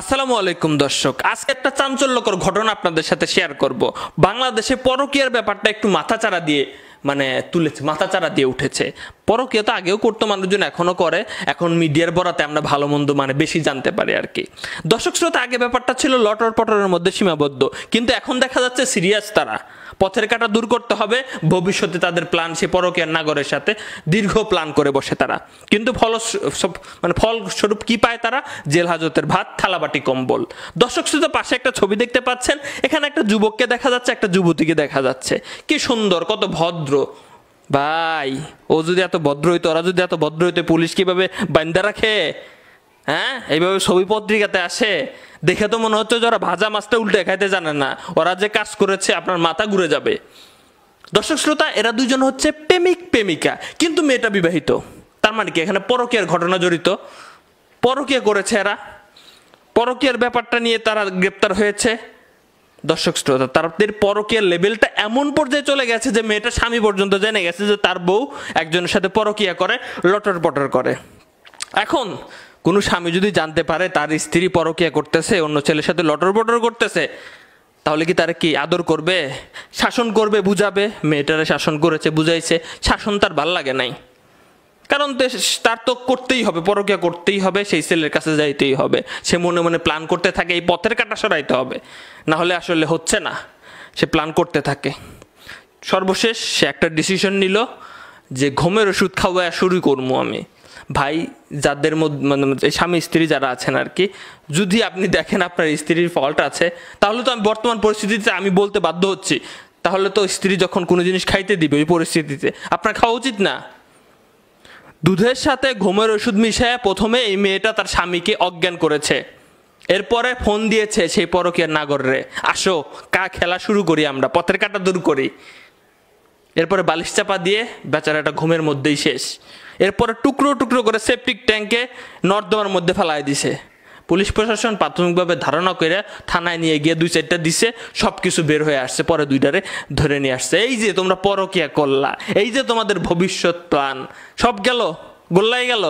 আসসালামু আলাইকুম দর্শক আজকে একটা চাঞ্চল্যকর ঘটনা আপনাদের সাথে শেয়ার করব বাংলাদেশে পরকীয়ার ব্যাপারটা একটু মাথাচাড়া দিয়ে মানে তুলেছে চারা দিয়ে উঠেছে পরকীয় তো আগেও করতো মানুষজন এখনও করে এখন মিডিয়ার বরাতে আমরা ভালো মন্দ মানে বেশি জানতে পারি আর কি দর্শক শ্রোতা আগে ব্যাপারটা ছিল লটর পটরের মধ্যে সীমাবদ্ধ কিন্তু এখন দেখা যাচ্ছে সিরিয়াস তারা পথের কাটা দূর করতে হবে ভবিষ্যতে তাদের প্ল্যান সে পরকীয়ার নাগরের সাথে দীর্ঘ প্ল্যান করে বসে তারা কিন্তু ফল মানে ফলস্বরূপ কি পায় তারা জেল হাজতের ভাত থালাবাটি কম্বল দর্শক শ্রোতা পাশে একটা ছবি দেখতে পাচ্ছেন এখানে একটা যুবককে দেখা যাচ্ছে একটা যুবতীকে দেখা যাচ্ছে কি সুন্দর কত ভদ্র ভদ্র ভাই ও যদি এত ভদ্র হইতো ওরা যদি এত ভদ্র হইতো পুলিশ কিভাবে বান্দা রাখে হ্যাঁ এইভাবে ছবি পত্রিকাতে আসে দেখে তো মনে হচ্ছে যে ওরা ভাজা মাছটা উল্টে খাইতে জানে না ওরা যে কাজ করেছে আপনার মাথা ঘুরে যাবে দর্শক শ্রোতা এরা দুজন হচ্ছে প্রেমিক প্রেমিকা কিন্তু মেয়েটা বিবাহিত তার মানে কি এখানে পরকীয়ার ঘটনা জড়িত পরকীয়া করেছে এরা পরকীয়ার ব্যাপারটা নিয়ে তারা গ্রেপ্তার হয়েছে দর্শক শ্রোতা তাদের পরকীয়ার লেভেলটা এমন পর্যায়ে চলে গেছে যে মেয়েটা স্বামী পর্যন্ত জেনে গেছে যে তার বউ একজনের সাথে পরকিয়া করে লটর পটর করে এখন কোনো স্বামী যদি জানতে পারে তার স্ত্রী পরকিয়া করতেছে অন্য ছেলের সাথে লটর পটর করতেছে তাহলে কি তারা কি আদর করবে শাসন করবে বুঝাবে মেয়েটারে শাসন করেছে বুঝাইছে শাসন তার ভাল লাগে নাই কারণ তার তো করতেই হবে পরকিয়া করতেই হবে সেই সেলের কাছে যাইতেই হবে সে মনে মনে প্ল্যান করতে থাকে এই পথের কাটা সরাইতে হবে না হলে আসলে হচ্ছে না সে প্ল্যান করতে থাকে সর্বশেষ সে একটা ডিসিশন নিল যে ঘুমের ওষুধ খাওয়া শুরু করবো আমি ভাই যাদের মধ্যে মানে স্বামী স্ত্রী যারা আছেন আর কি যদি আপনি দেখেন আপনার স্ত্রীর ফল্ট আছে তাহলে তো আমি বর্তমান পরিস্থিতিতে আমি বলতে বাধ্য হচ্ছি তাহলে তো স্ত্রী যখন কোনো জিনিস খাইতে দিবে ওই পরিস্থিতিতে আপনার খাওয়া উচিত না দুধের সাথে ঘুমের ওষুধ মিশায় প্রথমে এই মেয়েটা তার স্বামীকে অজ্ঞান করেছে এরপরে ফোন দিয়েছে সেই পরকীয় নাগররে আসো কা খেলা শুরু করি আমরা পথের কাটা দূর করি এরপরে বালিশ চাপা দিয়ে বেচারাটা ঘুমের মধ্যেই শেষ এরপরে টুকরো টুকরো করে সেপটিক ট্যাঙ্কে নর্দমার মধ্যে ফেলায় দিছে পুলিশ প্রশাসন প্রাথমিকভাবে ধারণা করে থানায় নিয়ে গিয়ে দুই চারটা দিছে সব কিছু বের হয়ে আসছে পরে দুইটারে ধরে নিয়ে আসছে এই যে তোমরা পরকিয়া করলা এই যে তোমাদের ভবিষ্যৎ প্ল্যান সব গেল গোল্লাই গেল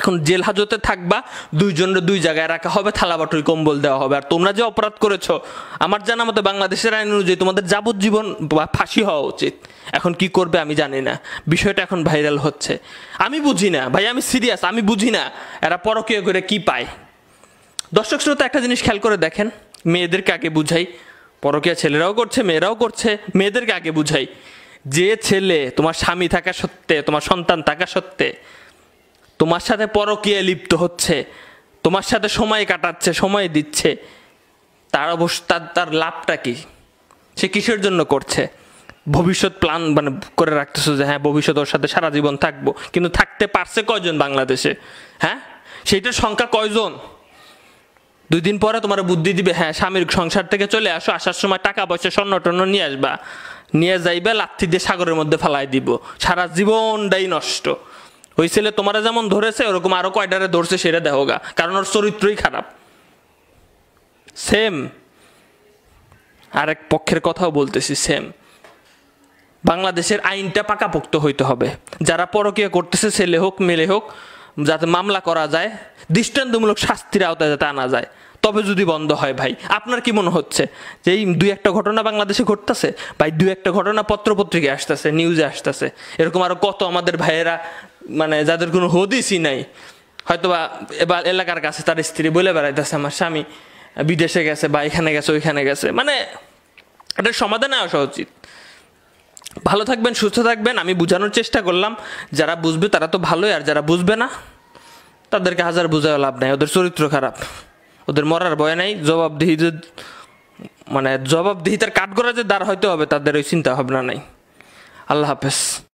এখন জেল হাজতে থাকবা দুইজনের দুই জায়গায় রাখা হবে থালা থালাবাটুরি কম্বল দেওয়া হবে আর তোমরা যে অপরাধ করেছো আমার জানা মতো বাংলাদেশের আইন অনুযায়ী তোমাদের যাবজ্জীবন বা ফাঁসি হওয়া উচিত এখন কি করবে আমি জানি না বিষয়টা এখন ভাইরাল হচ্ছে আমি বুঝি না ভাই আমি সিরিয়াস আমি বুঝি না এরা পরকীয় করে কি পায় দর্শক শ্রোতা একটা জিনিস খেয়াল করে দেখেন মেয়েদেরকে আগে বুঝাই পরকীয়া ছেলেরাও করছে মেয়েরাও করছে মেয়েদেরকে আগে বুঝাই যে ছেলে তোমার স্বামী থাকা সত্ত্বে তোমার সন্তান থাকা সত্ত্বে তোমার সাথে পরকীয় লিপ্ত হচ্ছে তোমার সাথে সময় কাটাচ্ছে সময় দিচ্ছে তার অবশ্য তার তার লাভটা কি সে কিসের জন্য করছে ভবিষ্যৎ প্ল্যান মানে করে রাখতেছো যে হ্যাঁ ভবিষ্যৎ ওর সাথে সারা জীবন থাকবো কিন্তু থাকতে পারছে কয়জন বাংলাদেশে হ্যাঁ সেইটার সংখ্যা কয়জন দুই দিন পরে তোমার বুদ্ধি দিবে হ্যাঁ স্বামীর সংসার থেকে চলে আসো আসার সময় টাকা পয়সা স্বর্ণ টর্ণ নিয়ে আসবা নিয়ে যাইবে লাথি দিয়ে সাগরের মধ্যে ফেলাই দিব সারা জীবনটাই নষ্ট ওই ছেলে তোমারা যেমন ধরেছে ওরকম আরো কয়টারে ধরছে সেটা দেখো গা কারণ ওর চরিত্রই খারাপ সেম আরেক পক্ষের কথাও বলতেছি সেম বাংলাদেশের আইনটা পাকাপোক্ত হইতে হবে যারা পরকীয়া করতেছে ছেলে হোক মেলে হোক যাতে মামলা করা যায় দৃষ্টান্তমূলক শাস্তির আওতায় যাতে আনা যায় তবে যদি বন্ধ হয় ভাই আপনার কি মনে হচ্ছে যে এই দুই একটা ঘটনা বাংলাদেশে ঘটতেছে ভাই দুই একটা ঘটনা পত্রপত্রিকায় আসতেছে নিউজে আসতেছে এরকম আরো কত আমাদের ভাইয়েরা মানে যাদের কোনো হদিসই নাই হয়তোবা এবার এলাকার কাছে তার স্ত্রী বলে বেড়াইতেছে আমার স্বামী বিদেশে গেছে বা এখানে গেছে ওইখানে গেছে মানে এটা সমাধানে আসা উচিত ভালো থাকবেন সুস্থ থাকবেন আমি বোঝানোর চেষ্টা করলাম যারা বুঝবে তারা তো ভালোই আর যারা বুঝবে না তাদেরকে হাজার বোঝাও লাভ নাই ওদের চরিত্র খারাপ ওদের মরার ভয় নাই জবাবদিহি মানে জবাবদিহিতার কাঠ করা যে দ্বার হয়তো হবে তাদের ওই চিন্তা ভাবনা নাই আল্লাহ হাফেজ